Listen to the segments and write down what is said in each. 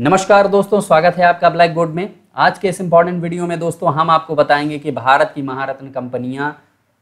नमस्कार दोस्तों स्वागत है आपका ब्लैक बोर्ड में आज के इस इम्पॉर्टेंट वीडियो में दोस्तों हम आपको बताएंगे कि भारत की महारत्न कंपनियां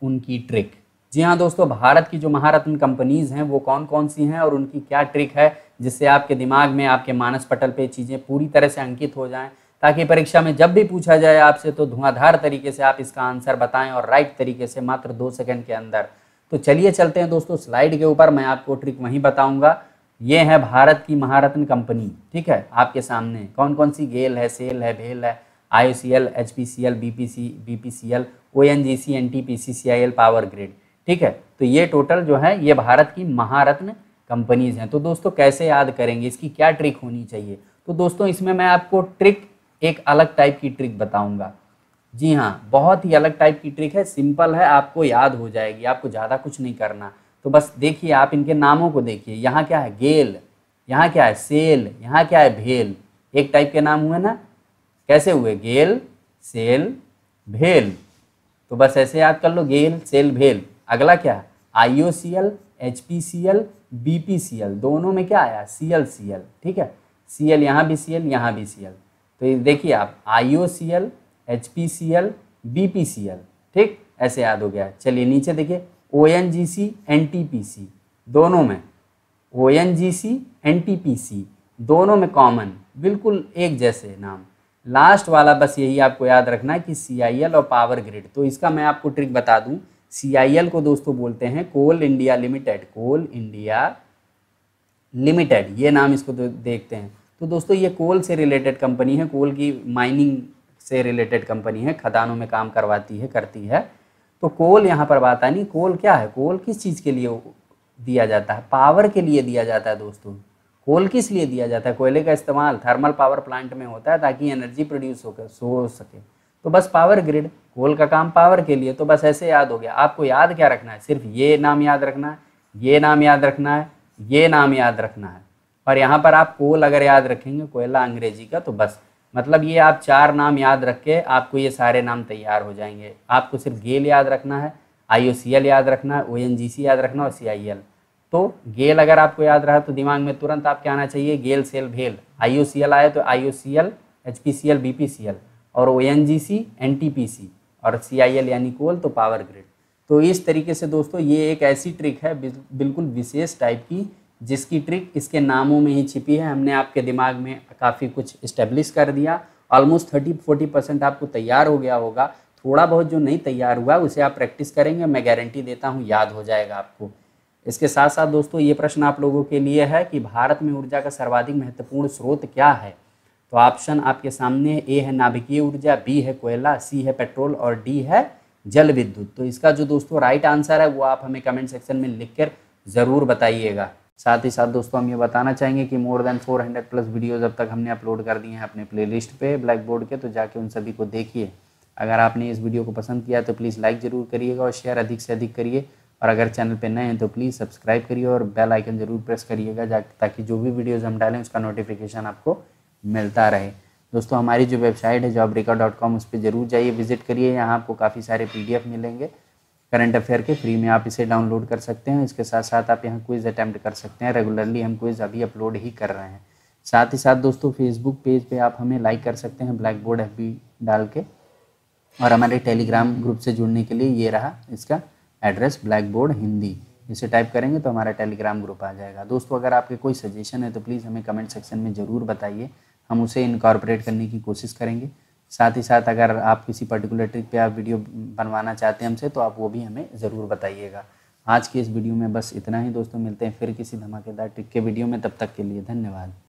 उनकी ट्रिक जी हाँ दोस्तों भारत की जो महारत्न कंपनीज हैं वो कौन कौन सी हैं और उनकी क्या ट्रिक है जिससे आपके दिमाग में आपके मानस पटल पर चीज़ें पूरी तरह से अंकित हो जाए ताकि परीक्षा में जब भी पूछा जाए आपसे तो धुआंधार तरीके से आप इसका आंसर बताएं और राइट तरीके से मात्र दो सेकंड के अंदर तो चलिए चलते हैं दोस्तों स्लाइड के ऊपर मैं आपको ट्रिक वहीं बताऊंगा ये है भारत की महारत्न कंपनी ठीक है आपके सामने कौन कौन सी गेल है सेल है भेल है I O C L H P C L B P C B P C L O N G C N T P C C I L Power Grid ठीक है तो ये टोटल जो है ये भारत की महारत्न कंपनीज हैं तो दोस्तों कैसे याद करेंगे इसकी क्या ट्रिक होनी चाहिए तो दोस्तों इसमें मैं आपको ट्रिक एक अलग टाइप की ट्रिक बताऊंगा जी हाँ बहुत ही अलग टाइप की ट्रिक है सिंपल है आपको याद हो जाएगी आपको ज़्यादा कुछ नहीं करना तो बस देखिए आप इनके नामों को देखिए यहाँ क्या है गेल यहाँ क्या है सेल यहाँ क्या है भेल एक टाइप के नाम हुए ना कैसे हुए गेल सेल भेल तो बस ऐसे याद कर लो गेल सेल भेल अगला क्या है I O C L H P C L B P C L दोनों में क्या आया सी एल सी एल ठीक है सी एल यहाँ भी सी एल यहाँ भी सी एल तो देखिए आप I O C L H P C L B P C L ठीक ऐसे याद हो गया चलिए नीचे देखिए O N G C N T P C दोनों में O N G C N T P C दोनों में कॉमन बिल्कुल एक जैसे नाम लास्ट वाला बस यही आपको याद रखना है कि सी आई एल और पावर ग्रिड तो इसका मैं आपको ट्रिक बता दूं सी आई एल को दोस्तों बोलते हैं Coal India Limited Coal India Limited ये नाम इसको देखते हैं तो दोस्तों ये कोल से रिलेटेड कंपनी है कोल की माइनिंग से रिलेटेड कंपनी है खदानों में काम करवाती है करती है तो कोल यहाँ पर बात आनी कोल क्या है कोल किस चीज़ के लिए दिया जाता है पावर के लिए दिया जाता है दोस्तों कोल किस लिए दिया जाता है कोयले का इस्तेमाल थर्मल पावर प्लांट में होता है ताकि एनर्जी प्रोड्यूस होकर हो सके तो बस पावर ग्रिड कोल का काम पावर के लिए तो बस ऐसे याद हो गया आपको याद क्या रखना है सिर्फ ये नाम याद रखना है ये नाम याद रखना है ये नाम याद रखना है पर यहाँ पर आप कोल अगर याद रखेंगे कोयला अंग्रेजी का तो बस मतलब ये आप चार नाम याद रख के आपको ये सारे नाम तैयार हो जाएंगे आपको सिर्फ गेल याद रखना है आई याद रखना है ओ याद रखना और सी तो गेल अगर आपको याद रहा तो दिमाग में तुरंत आपके आना चाहिए गेल सेल भेल आई आए तो I O C L H P C L B P C L और O N G C N T P C और सी आई एल यानी कोल तो पावर ग्रिड तो इस तरीके से दोस्तों ये एक ऐसी ट्रिक है बिल्कुल विशेष टाइप की जिसकी ट्रिक इसके नामों में ही छिपी है हमने आपके दिमाग में काफ़ी कुछ इस्टेब्लिश कर दिया ऑलमोस्ट थर्टी फोर्टी परसेंट आपको तैयार हो गया होगा थोड़ा बहुत जो नहीं तैयार हुआ उसे आप प्रैक्टिस करेंगे मैं गारंटी देता हूँ याद हो जाएगा आपको इसके साथ साथ दोस्तों ये प्रश्न आप लोगों के लिए है कि भारत में ऊर्जा का सर्वाधिक महत्वपूर्ण स्रोत क्या है तो ऑप्शन आपके सामने ए है नाभिकीय ऊर्जा बी है कोयला सी है पेट्रोल और डी है जल विद्युत तो इसका जो दोस्तों राइट आंसर है वो आप हमें कमेंट सेक्शन में लिख कर ज़रूर बताइएगा साथ ही साथ दोस्तों हम ये बताना चाहेंगे कि मोर देन 400 प्लस वीडियोस अब तक हमने अपलोड कर दिए हैं अपने प्लेलिस्ट पे ब्लैक बोर्ड के तो जाके उन सभी को देखिए अगर आपने इस वीडियो को पसंद किया तो प्लीज़ लाइक ज़रूर करिएगा और शेयर अधिक से अधिक करिए और अगर चैनल पर नए हैं तो प्लीज़ सब्सक्राइब करिए और बेल आइकन ज़रूर प्रेस करिएगा ताकि जो भी वीडियोज़ हम डालें उसका नोटिफिकेशन आपको मिलता रहे दोस्तों हमारी जो वेबसाइट है जॉब रिकॉर्ड डॉट कॉम उस पर ज़रूर जाइए विजिट करिए यहाँ आपको काफ़ी सारे पी मिलेंगे करंट अफेयर के फ्री में आप इसे डाउनलोड कर सकते हैं इसके साथ साथ आप यहाँ क्विज़ अटैम्प्ट कर सकते हैं रेगुलरली हम क्विज़ अभी अपलोड ही कर रहे हैं साथ ही साथ दोस्तों फेसबुक पेज पे आप हमें लाइक कर सकते हैं ब्लैक बोर्ड एफ डाल के और हमारे टेलीग्राम ग्रुप से जुड़ने के लिए ये रहा इसका एड्रेस ब्लैक बोर्ड हिंदी इसे टाइप करेंगे तो हमारा टेलीग्राम ग्रुप आ जाएगा दोस्तों अगर आपके कोई सजेशन है तो प्लीज़ हमें कमेंट सेक्शन में ज़रूर बताइए हम उसे इनकॉर्पोरेट करने की कोशिश करेंगे साथ ही साथ अगर आप किसी पर्टिकुलर ट्रिक पे आप वीडियो बनवाना चाहते हैं हमसे तो आप वो भी हमें ज़रूर बताइएगा आज के इस वीडियो में बस इतना ही दोस्तों मिलते हैं फिर किसी धमाकेदार ट्रिक के वीडियो में तब तक के लिए धन्यवाद